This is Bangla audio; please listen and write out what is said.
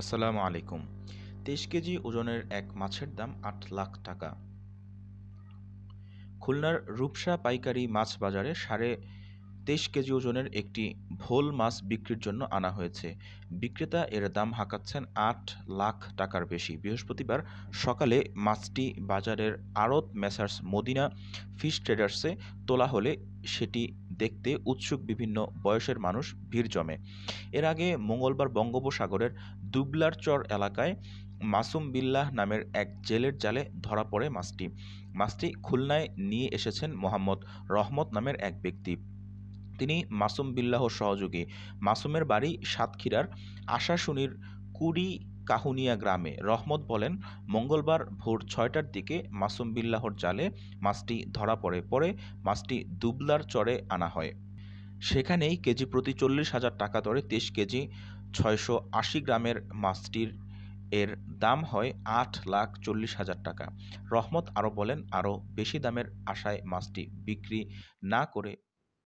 আসসালামু আলাইকুম তেইশ কেজি ওজনের এক মাছের দাম আট লাখ টাকা খুলনার রূপসা পাইকারি মাছ বাজারে সাড়ে তেইশ কেজি ওজনের একটি ভোল মাছ বিক্রির জন্য আনা হয়েছে বিক্রেতা এর দাম হাঁকাচ্ছেন আট লাখ টাকার বেশি বৃহস্পতিবার সকালে মাছটি বাজারের আড়ত মেসার্স মদিনা ফিশ ট্রেডার্সে তোলা হলে সেটি দেখতে উৎসুক বিভিন্ন বয়সের মানুষ ভিড় জমে এর আগে মঙ্গলবার বঙ্গোপসাগরের দুবলার চর এলাকায় মাসুম বিল্লাহ নামের এক জেলের জালে ধরা পড়ে মাছটি মাছটি খুলনায় নিয়ে এসেছেন মোহাম্মদ রহমত নামের এক ব্যক্তি তিনি মাসুম বিল্লাহ সহযোগী মাসুমের বাড়ি সাতক্ষীরার আশাশুনির কুড়ি কাহুনিয়া গ্রামে রহমত বলেন মঙ্গলবার ভোর ছয়টার দিকে মাসুম বিল্লাহর জালে মাছটি ধরা পড়ে পরে মাছটি দুবলার চরে আনা হয় সেখানেই কেজি প্রতি চল্লিশ হাজার টাকা দরে তেইশ কেজি ছয়শো আশি গ্রামের মাছটির এর দাম হয় আট লাখ চল্লিশ হাজার টাকা রহমত আরও বলেন আরও বেশি দামের আশায় মাছটি বিক্রি না করে